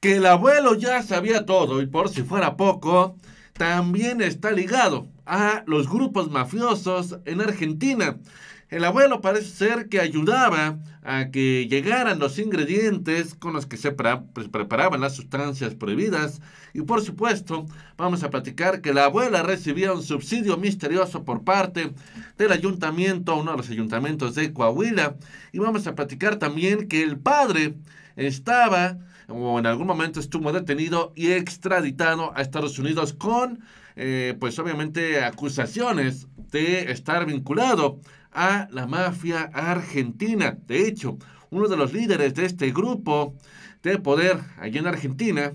que el abuelo ya sabía todo y por si fuera poco, también está ligado a los grupos mafiosos en Argentina. El abuelo parece ser que ayudaba a que llegaran los ingredientes con los que se pues, preparaban las sustancias prohibidas. Y por supuesto, vamos a platicar que la abuela recibía un subsidio misterioso por parte del ayuntamiento, uno de los ayuntamientos de Coahuila. Y vamos a platicar también que el padre estaba o en algún momento estuvo detenido y extraditado a Estados Unidos con, eh, pues obviamente, acusaciones de estar vinculado a la mafia argentina. De hecho, uno de los líderes de este grupo de poder allí en Argentina,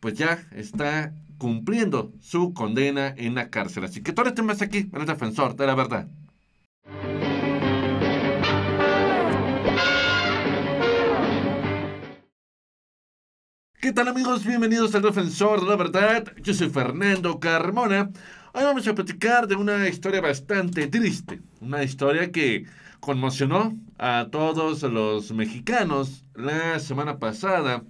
pues ya está cumpliendo su condena en la cárcel. Así que todo el tema es aquí, en el defensor de la verdad. ¿Qué tal amigos? Bienvenidos al Defensor de la Verdad. Yo soy Fernando Carmona. Hoy vamos a platicar de una historia bastante triste. Una historia que conmocionó a todos los mexicanos la semana pasada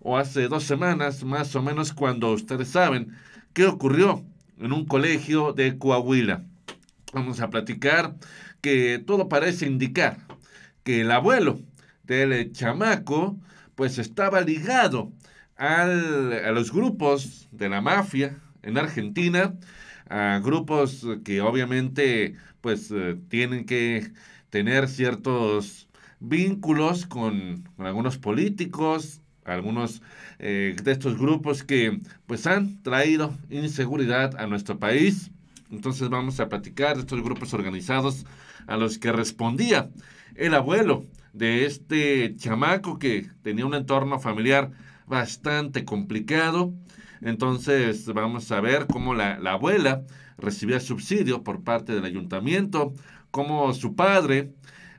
o hace dos semanas más o menos cuando ustedes saben qué ocurrió en un colegio de Coahuila. Vamos a platicar que todo parece indicar que el abuelo del chamaco pues estaba ligado a los grupos de la mafia en Argentina, a grupos que obviamente pues eh, tienen que tener ciertos vínculos con, algunos políticos, algunos eh, de estos grupos que pues han traído inseguridad a nuestro país. Entonces vamos a platicar de estos grupos organizados a los que respondía el abuelo de este chamaco que tenía un entorno familiar bastante complicado. Entonces vamos a ver cómo la, abuela recibía subsidio por parte del ayuntamiento, cómo su padre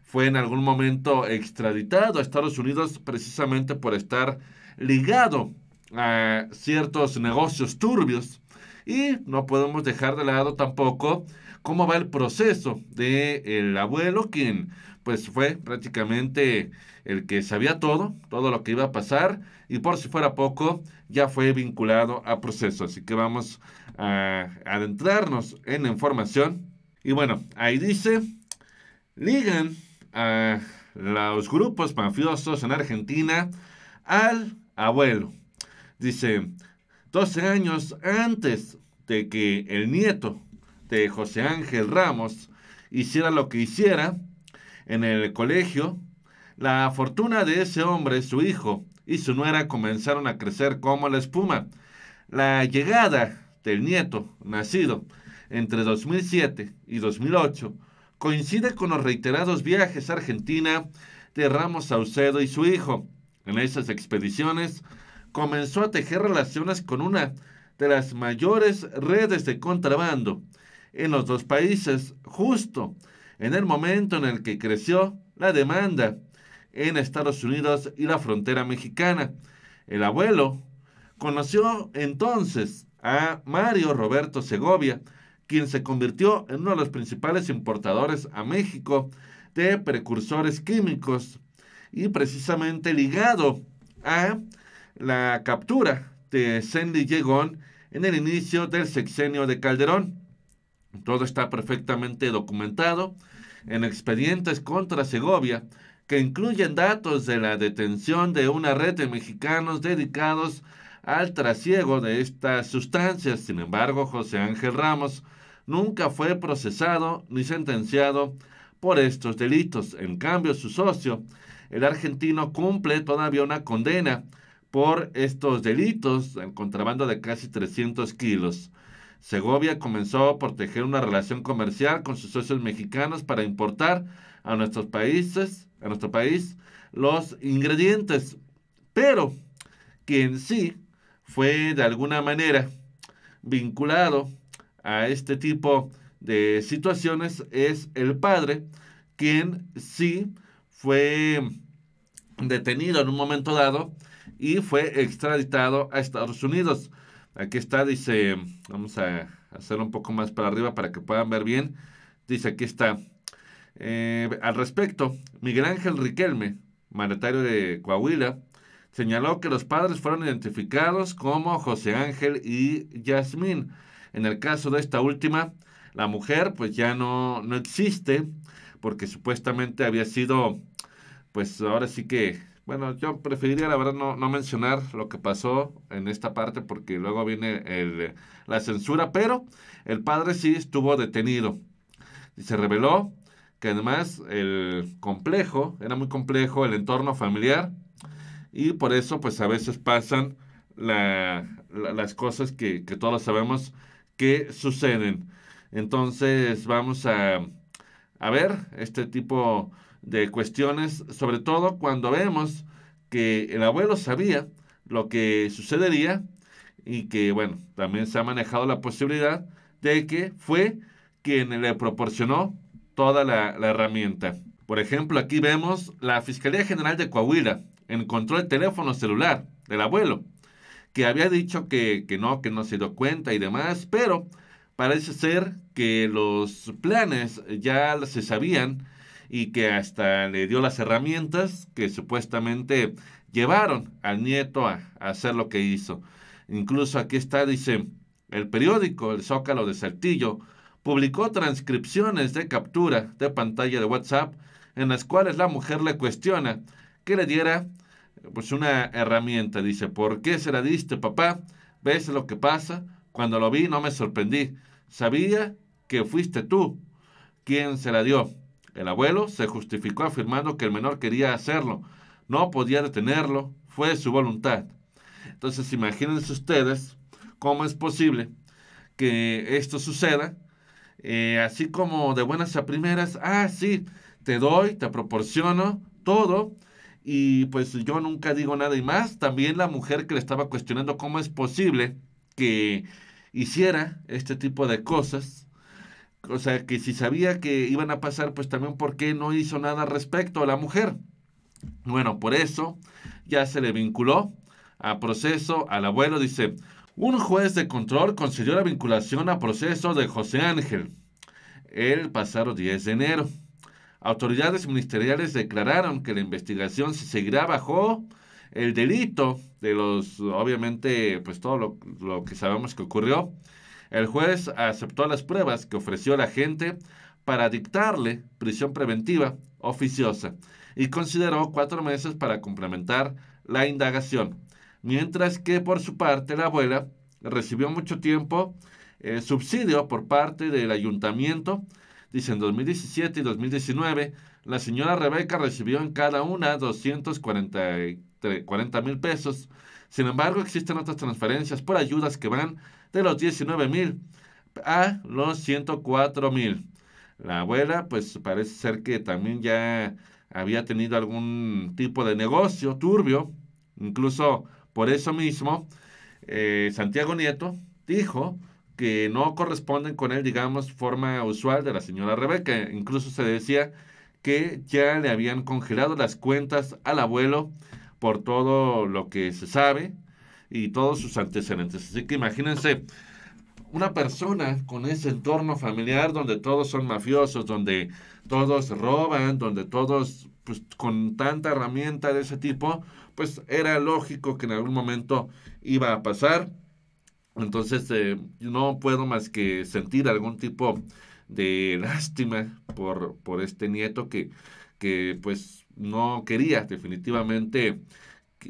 fue en algún momento extraditado a Estados Unidos precisamente por estar ligado a ciertos negocios turbios y no podemos dejar de lado tampoco cómo va el proceso del el abuelo, quien pues fue prácticamente el que sabía todo, todo lo que iba a pasar, y por si fuera poco, ya fue vinculado a proceso. Así que vamos a adentrarnos en la información. Y bueno, ahí dice, ligan a los grupos mafiosos en Argentina al abuelo. Dice, 12 años antes de que el nieto de José Ángel Ramos hiciera lo que hiciera en el colegio, la fortuna de ese hombre, su hijo y su nuera comenzaron a crecer como la espuma. La llegada del nieto, nacido entre 2007 y 2008, coincide con los reiterados viajes a Argentina de Ramos Saucedo y su hijo. En esas expediciones, comenzó a tejer relaciones con una de las mayores redes de contrabando en los dos países, justo en el momento en el que creció la demanda en Estados Unidos y la frontera mexicana. El abuelo conoció entonces a Mario Roberto Segovia, quien se convirtió en uno de los principales importadores a México de precursores químicos y precisamente ligado a la captura de Sendy Llegón en el inicio del sexenio de Calderón. Todo está perfectamente documentado en expedientes contra Segovia que incluyen datos de la detención de una red de mexicanos dedicados al trasiego de estas sustancias. Sin embargo, José Ángel Ramos nunca fue procesado ni sentenciado por estos delitos. En cambio, su socio, el argentino, cumple todavía una condena por estos delitos en contrabando de casi 300 kilos. Segovia comenzó por proteger una relación comercial con sus socios mexicanos para importar a nuestros países, a nuestro país, los ingredientes, pero quien sí fue de alguna manera vinculado a este tipo de situaciones es el padre, quien sí fue detenido en un momento dado y fue extraditado a Estados Unidos. Aquí está, dice, vamos a hacerlo un poco más para arriba para que puedan ver bien. Dice, aquí está. Eh, al respecto, Miguel Ángel Riquelme, mandatario de Coahuila, señaló que los padres fueron identificados como José Ángel y Yasmín. En el caso de esta última, la mujer pues ya no, no existe porque supuestamente había sido pues ahora sí que, bueno, yo preferiría la verdad no, mencionar lo que pasó en esta parte porque luego viene el, la censura, pero el padre sí estuvo detenido y se reveló que además el complejo, era muy complejo el entorno familiar y por eso pues a veces pasan las cosas que todos sabemos que suceden. Entonces vamos a a ver este tipo de cuestiones, sobre todo cuando vemos que el abuelo sabía lo que sucedería y que, bueno, también se ha manejado la posibilidad de que fue quien le proporcionó toda la, herramienta. Por ejemplo, aquí vemos la Fiscalía General de Coahuila encontró el teléfono celular del abuelo, que había dicho que, que no, que no se dio cuenta y demás, pero Parece ser que los planes ya se sabían y que hasta le dio las herramientas que supuestamente llevaron al nieto a, hacer lo que hizo. Incluso aquí está, dice, el periódico El Zócalo de Saltillo publicó transcripciones de captura de pantalla de WhatsApp en las cuales la mujer le cuestiona que le diera pues una herramienta. Dice, ¿por qué se la diste, papá? ¿Ves lo que pasa? Cuando lo vi no me sorprendí. Sabía que fuiste tú quien se la dio. El abuelo se justificó afirmando que el menor quería hacerlo. No podía detenerlo. Fue su voluntad. Entonces imagínense ustedes cómo es posible que esto suceda. Eh, así como de buenas a primeras, ah, sí, te doy, te proporciono todo. Y pues yo nunca digo nada y más. También la mujer que le estaba cuestionando cómo es posible que hiciera este tipo de cosas. O sea, que si sabía que iban a pasar, pues también por qué no hizo nada respecto a la mujer. Bueno, por eso ya se le vinculó a proceso al abuelo. Dice, un juez de control concedió la vinculación a proceso de José Ángel el pasado 10 de enero. Autoridades ministeriales declararon que la investigación se seguirá bajo el delito de los, obviamente, pues todo lo, que sabemos que ocurrió, el juez aceptó las pruebas que ofreció la gente para dictarle prisión preventiva oficiosa y consideró cuatro meses para complementar la indagación, mientras que por su parte la abuela recibió mucho tiempo eh, subsidio por parte del ayuntamiento. Dice, en 2017 y 2019, la señora Rebeca recibió en cada una 240 40 mil pesos. Sin embargo, existen otras transferencias por ayudas que van de los 19 mil a los 104 mil. La abuela, pues parece ser que también ya había tenido algún tipo de negocio turbio. Incluso por eso mismo, eh, Santiago Nieto dijo que no corresponden con él, digamos, forma usual de la señora Rebeca. Incluso se decía que ya le habían congelado las cuentas al abuelo por todo lo que se sabe y todos sus antecedentes. Así que imagínense una persona con ese entorno familiar donde todos son mafiosos, donde todos roban, donde todos pues, con tanta herramienta de ese tipo, pues era lógico que en algún momento iba a pasar. Entonces eh, no puedo más que sentir algún tipo de lástima por, por este nieto que, que pues no quería definitivamente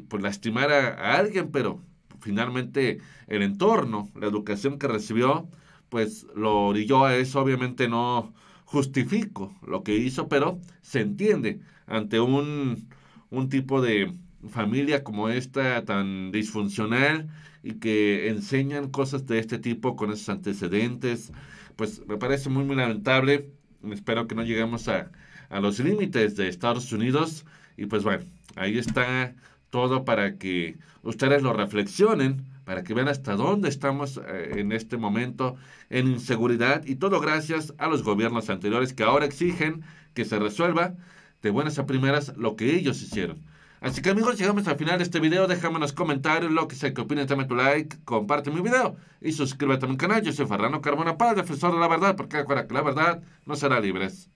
pues, lastimar a, alguien, pero finalmente el entorno, la educación que recibió, pues lo orilló a eso. Obviamente no justifico lo que hizo, pero se entiende ante un, un tipo de familia como esta tan disfuncional y que enseñan cosas de este tipo con esos antecedentes, pues me parece muy, muy lamentable. Espero que no lleguemos a, a los límites de Estados Unidos. Y pues bueno, ahí está todo para que ustedes lo reflexionen, para que vean hasta dónde estamos eh, en este momento en inseguridad y todo gracias a los gobiernos anteriores que ahora exigen que se resuelva de buenas a primeras lo que ellos hicieron. Así que amigos, llegamos al final de este video. Déjame en los comentarios lo que sea que opinen. Dame tu like, comparte mi video y suscríbete a mi canal. Yo soy Ferrano Carbona para Defensor de la Verdad, porque acuérdate que la verdad no será libre.